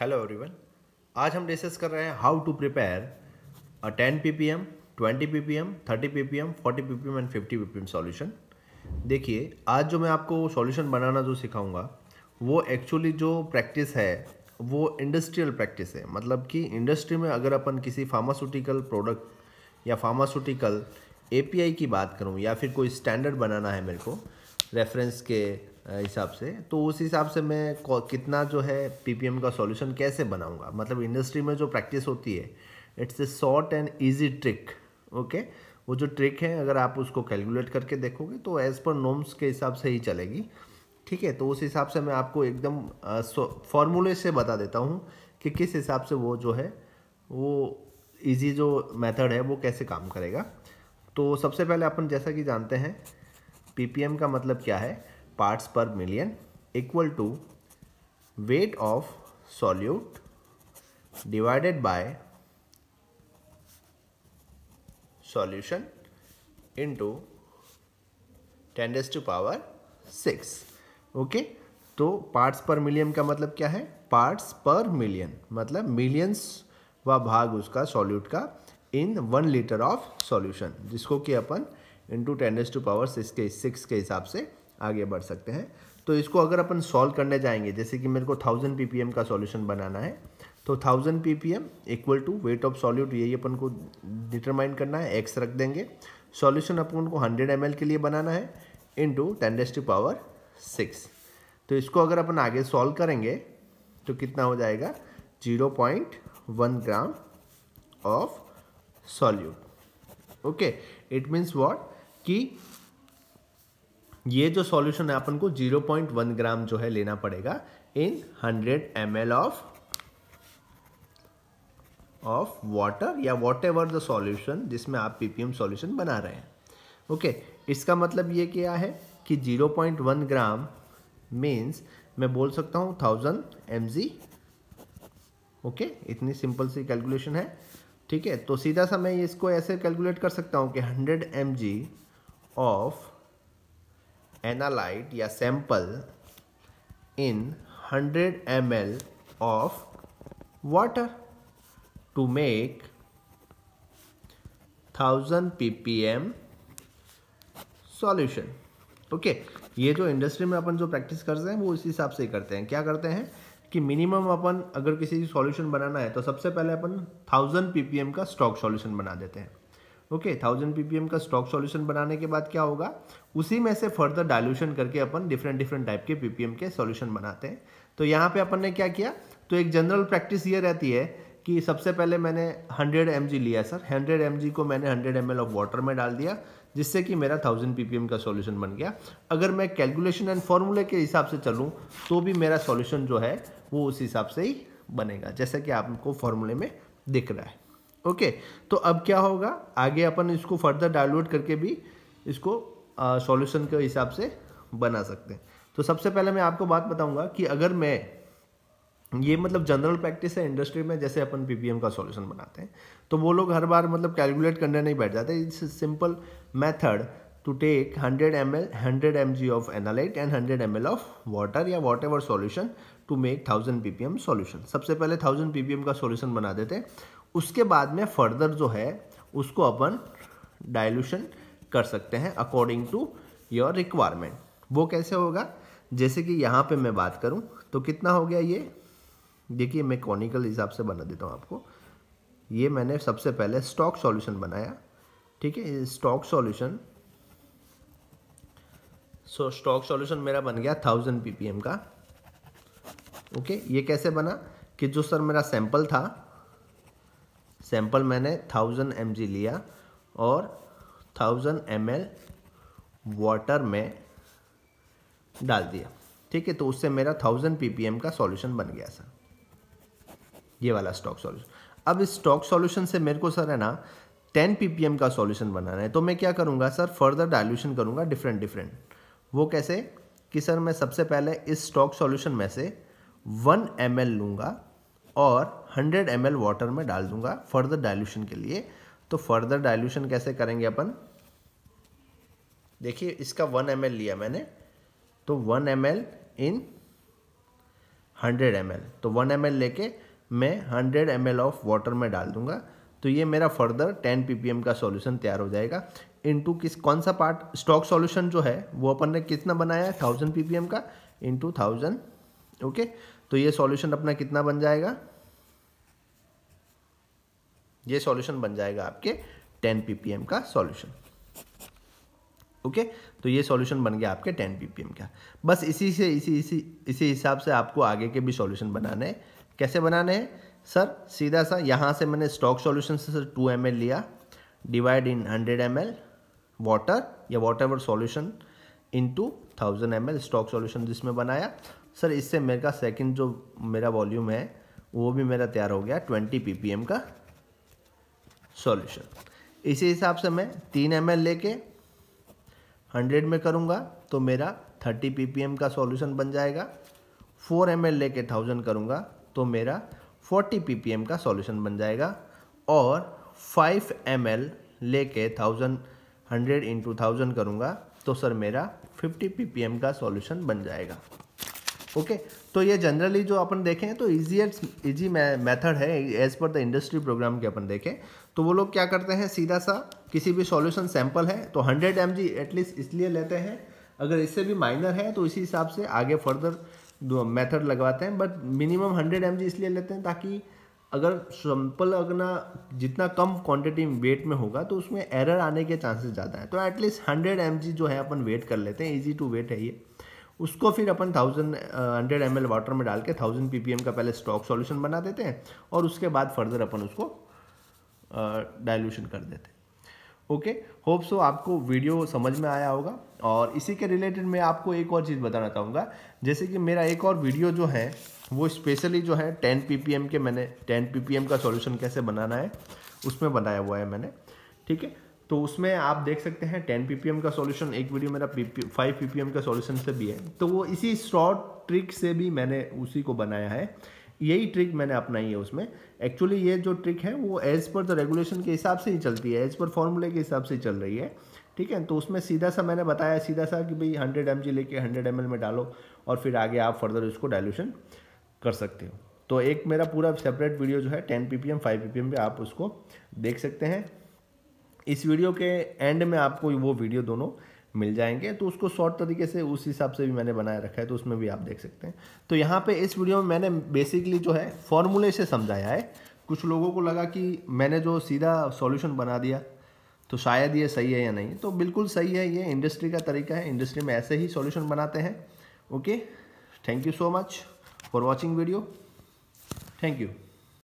Hello everyone आज हम discuss कर रहे हैं how to prepare ten P P M twenty P P M thirty P P M forty P P M and fifty P P M solution देखिए आज जो मैं आपको सॉल्यूशन बनाना जो सिखाऊंगा वो एक्चुअली जो प्रैक्टिस है वो इंडस्ट्रियल प्रैक्टिस है मतलब कि इंडस्ट्री में अगर अपन किसी फार्मास्यूटिकल प्रोडक्ट या फार्मास्यूटिकल ए की बात करूँ या फिर कोई स्टैंडर्ड बनाना है मेरे को रेफरेंस के हिसाब से तो उस हिसाब से मैं कितना जो है पीपीएम का सॉल्यूशन कैसे बनाऊंगा मतलब इंडस्ट्री में जो प्रैक्टिस होती है it's a short and easy trick okay वो जो ट्रिक है अगर आप उसको कैलकुलेट करके देखोगे तो एज़ पर नोम्स के हिसाब से ही चलेगी ठीक है तो उस हिसाब से मैं आपको एकदम फॉर्मूले से बता देता हूँ कि किस हिसाब से वो जो है वो इजी जो मेथड है वो कैसे काम करेगा तो सबसे पहले अपन जैसा कि जानते हैं पीपीएम का मतलब क्या है parts per million equal to weight of solute divided by solution into 10 raise to power 6 okay तो पार्ट्स पर मिलियन का मतलब क्या है पार्ट्स पर मिलियन मतलब मिलियंस व भाग उसका सॉल्यूट का in one litre of solution जिसको कि अपन into ten raise to power six के सिक्स के हिसाब से आगे बढ़ सकते हैं तो इसको अगर अपन सॉल्व करने जाएंगे जैसे कि मेरे को थाउजेंड पी का सॉल्यूशन बनाना है तो thousand P P M equal to weight of solute यही अपन को डिटरमाइन करना है एक्स रख देंगे सॉल्यूशन अपन को हंड्रेड एम के लिए बनाना है इन टू टेन डेस्ट पावर सिक्स तो इसको अगर अपन आगे सॉल्व करेंगे तो कितना हो जाएगा zero point one gram of solute okay it means what कि ये जो सॉल्यूशन है अपन को 0.1 ग्राम जो है लेना पड़ेगा in 100 M L of of water या वॉट एवर द सॉल्यूशन जिसमें आप पीपीएम सॉल्यूशन बना रहे हैं ओके okay, इसका मतलब ये क्या है कि 0.1 ग्राम मीन्स मैं बोल सकता हूँ थाउजेंड एम ओके इतनी सिंपल सी कैलकुलेशन है ठीक है तो सीधा सा मैं इसको ऐसे कैलकुलेट कर सकता हूँ कि हंड्रेड एम ऑफ एनालाइट या sample in 100 M L of water to make 1000 ppm solution okay ये जो इंडस्ट्री में अपन जो प्रैक्टिस करते हैं वो इस हिसाब से ही करते हैं क्या करते हैं कि मिनिमम अपन अगर किसी सॉल्यूशन बनाना है तो सबसे पहले अपन 1000 ppm का स्टॉक सॉल्यूशन बना देते हैं ओके थाउजेंड पीपीएम का स्टॉक सॉल्यूशन बनाने के बाद क्या होगा उसी में से फर्दर डायल्यूशन करके अपन डिफरेंट डिफरेंट टाइप के पीपीएम के सॉल्यूशन बनाते हैं तो यहाँ पे अपन ने क्या किया तो एक जनरल प्रैक्टिस ये रहती है कि सबसे पहले मैंने हंड्रेड एम लिया सर हंड्रेड एम को मैंने हंड्रेड एम ऑफ वाटर में डाल दिया जिससे कि मेरा थाउजेंड पी का सॉल्यूशन बन गया अगर मैं कैलकुलेशन एंड फॉर्मूले के हिसाब से चलूँ तो भी मेरा सॉल्यूशन जो है वो उस हिसाब से ही बनेगा जैसा कि आपको फॉर्मूले में दिख रहा है ओके तो अब क्या होगा आगे अपन इसको फर्दर डाइल्यूट करके भी इसको सॉल्यूशन के हिसाब से बना सकते हैं तो सबसे पहले मैं आपको बात बताऊंगा कि अगर मैं ये मतलब जनरल प्रैक्टिस है इंडस्ट्री में जैसे अपन पीपीएम का सॉल्यूशन बनाते हैं तो वो लोग हर बार मतलब कैलकुलेट करने नहीं बैठ जाते it's simple method to take 100 ml 100 mg of analyte and 100 ml of water या whatever solution to make 1000 ppm solution सबसे पहले 1000 पीपीएम का सोल्यूशन बना देते उसके बाद में फर्दर जो है उसको अपन डाइल्यूशन कर सकते हैं अकॉर्डिंग टू योर रिक्वायरमेंट वो कैसे होगा जैसे कि यहाँ पे मैं बात करूँ तो कितना हो गया ये देखिए मैं कॉनिकल हिसाब से बना देता हूँ आपको ये मैंने सबसे पहले स्टॉक सॉल्यूशन बनाया ठीक है stock solution so stock solution मेरा बन गया थाउजेंड पीपीएम का ओके okay, ये कैसे बना कि जो सर मेरा सैंपल था सैंपल मैंने थाउजेंड एम लिया और थाउजेंड एम वाटर में डाल दिया ठीक है तो उससे मेरा थाउजेंड पी का सॉल्यूशन बन गया सर ये वाला स्टॉक सॉल्यूशन अब इस स्टॉक सॉल्यूशन से मेरे को सर है ना टेन पी का सॉल्यूशन बनाना है तो मैं क्या करूँगा सर फर्दर डायल्यूशन करूँगा डिफरेंट डिफरेंट वो कैसे कि सर मैं सबसे पहले इस स्टॉक सॉल्यूशन में से वन एम एल लूँगा और 100 एम वाटर में डाल दूंगा फर्दर डाइल्यूशन के लिए तो फर्दर डाइल्यूशन कैसे करेंगे अपन देखिए इसका 1 एम लिया मैंने तो 1 एम इन 100 एम तो 1 एम लेके मैं 100 एम ऑफ वाटर में डाल दूंगा तो ये मेरा फर्दर 10 ppm का सॉल्यूशन तैयार हो जाएगा इनटू किस कौन सा पार्ट स्टॉक सॉल्यूशन जो है वो अपन ने कितना बनाया है थाउजेंड पीपीएम का इंटू थाउजेंड ओके तो ये सॉल्यूशन अपना कितना बन जाएगा ये सॉल्यूशन बन जाएगा आपके 10 ppm का सॉल्यूशन ओके okay? तो ये सॉल्यूशन बन गया आपके 10 ppm का बस इसी से इसी इसी इसी हिसाब से आपको आगे के भी सॉल्यूशन बनाने हैं कैसे बनाने हैं सर सीधा सा यहाँ से मैंने स्टॉक सॉल्यूशन से सर टू एम लिया divide in hundred M water या whatever in into thousand M stock solution जिसमें बनाया सर इससे मेरे का सेकंड जो मेरा वॉल्यूम है वो भी मेरा तैयार हो गया ट्वेंटी पीपीएम का सॉल्यूशन इसी हिसाब से मैं तीन एम लेके हंड्रेड में करूँगा तो मेरा थर्टी पीपीएम का सॉल्यूशन बन जाएगा फोर एम लेके थाउजेंड करूँगा तो मेरा फोर्टी एम का सॉल्यूशन बन जाएगा और फाइव एम लेके थाउजेंड हंड्रेड इंटू थाउजेंड करूँगा तो सर मेरा फिफ्टी एम का सॉल्यूशन बन जाएगा ओके तो ये जनरली जो अपन देखें तो ईजीएस्ट ईजी मेथड है as per the industry program के अपन देखें तो वो लोग क्या करते हैं सीधा सा किसी भी सॉल्यूशन सैंपल है तो 100 एम एटलीस्ट इसलिए लेते हैं अगर इससे भी माइनर है तो इसी हिसाब से आगे फर्दर मेथड लगवाते हैं बट मिनिमम हंड्रेड एम इसलिए लेते हैं ताकि अगर सैंपल अगना जितना कम क्वांटिटी वेट में होगा तो उसमें एरर आने के चांसेस ज़्यादा है तो एटलीस्ट हंड्रेड एम जो है अपन वेट कर लेते हैं ईजी टू वेट है ये उसको फिर अपन थाउजेंड हंड्रेड एम वाटर में डाल के थाउजेंड पी का पहले स्टॉक सॉल्यूशन बना देते हैं और उसके बाद फर्दर अपन उसको डायल्यूशन कर देते हैं ओके होप सो आपको वीडियो समझ में आया होगा और इसी के रिलेटेड मैं आपको एक और चीज़ बताना चाहूँगा जैसे कि मेरा एक और वीडियो जो है वो स्पेशली जो है 10 ppm के मैंने 10 ppm का सॉल्यूशन कैसे बनाना है उसमें बनाया हुआ है मैंने ठीक है तो उसमें आप देख सकते हैं टेन पी का सॉल्यूशन एक वीडियो मेरा फाइव पी का सॉल्यूशन से भी है तो वो इसी शॉर्ट ट्रिक से भी मैंने उसी को बनाया है यही ट्रिक मैंने अपनाई है उसमें एक्चुअली ये जो ट्रिक है वो एज़ पर द रेगुलेशन के हिसाब से ही चलती है एज़ पर फॉर्मूले के हिसाब से चल रही है ठीक है तो उसमें सीधा सा मैंने बताया सीधा सा कि भाई हंड्रेड एम लेके हंड्रेड एम में डालो और फिर आगे आप फर्दर उसको डायलूशन कर सकते हो तो एक मेरा पूरा सेपरेट वीडियो जो है ten P P M five P P M आप उसको देख सकते हैं इस वीडियो के एंड में आपको वो वीडियो दोनों मिल जाएंगे तो उसको शॉर्ट तरीके से उस हिसाब से भी मैंने बनाए रखा है तो उसमें भी आप देख सकते हैं तो यहाँ पे इस वीडियो में मैंने बेसिकली जो है फॉर्मूले से समझाया है कुछ लोगों को लगा कि मैंने जो सीधा सॉल्यूशन बना दिया तो शायद ये सही है या नहीं तो बिल्कुल सही है ये इंडस्ट्री का तरीका है इंडस्ट्री में ऐसे ही सोल्यूशन बनाते हैं okay thank you so much for watching video thank you